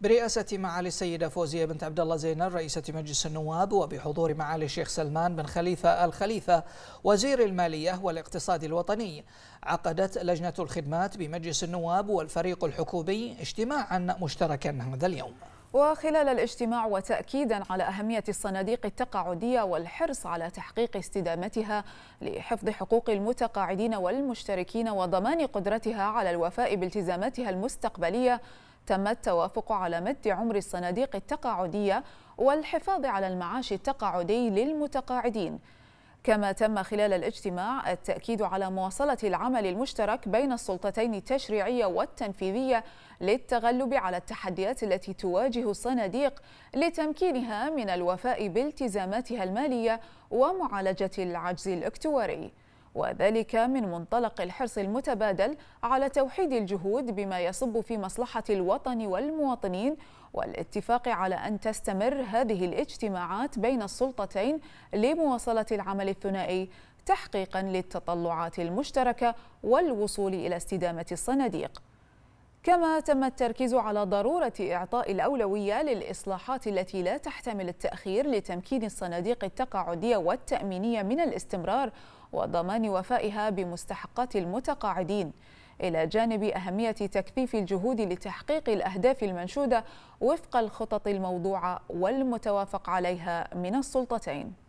برئاسة معالي السيدة فوزية بنت عبد الله زينب رئيسة مجلس النواب وبحضور معالي الشيخ سلمان بن خليفة الخليفة وزير المالية والاقتصاد الوطني عقدت لجنة الخدمات بمجلس النواب والفريق الحكومي اجتماعا مشتركا هذا اليوم وخلال الاجتماع وتأكيدا على أهمية الصناديق التقاعدية والحرص على تحقيق استدامتها لحفظ حقوق المتقاعدين والمشتركين وضمان قدرتها على الوفاء بالتزاماتها المستقبلية تم التوافق على مد عمر الصناديق التقاعدية والحفاظ على المعاش التقاعدي للمتقاعدين كما تم خلال الاجتماع التأكيد على مواصلة العمل المشترك بين السلطتين التشريعية والتنفيذية للتغلب على التحديات التي تواجه الصناديق لتمكينها من الوفاء بالتزاماتها المالية ومعالجة العجز الاكتواري وذلك من منطلق الحرص المتبادل على توحيد الجهود بما يصب في مصلحة الوطن والمواطنين والاتفاق على أن تستمر هذه الاجتماعات بين السلطتين لمواصلة العمل الثنائي تحقيقا للتطلعات المشتركة والوصول إلى استدامة الصناديق كما تم التركيز على ضرورة إعطاء الأولوية للإصلاحات التي لا تحتمل التأخير لتمكين الصناديق التقاعدية والتأمينية من الاستمرار وضمان وفائها بمستحقات المتقاعدين إلى جانب أهمية تكثيف الجهود لتحقيق الأهداف المنشودة وفق الخطط الموضوعة والمتوافق عليها من السلطتين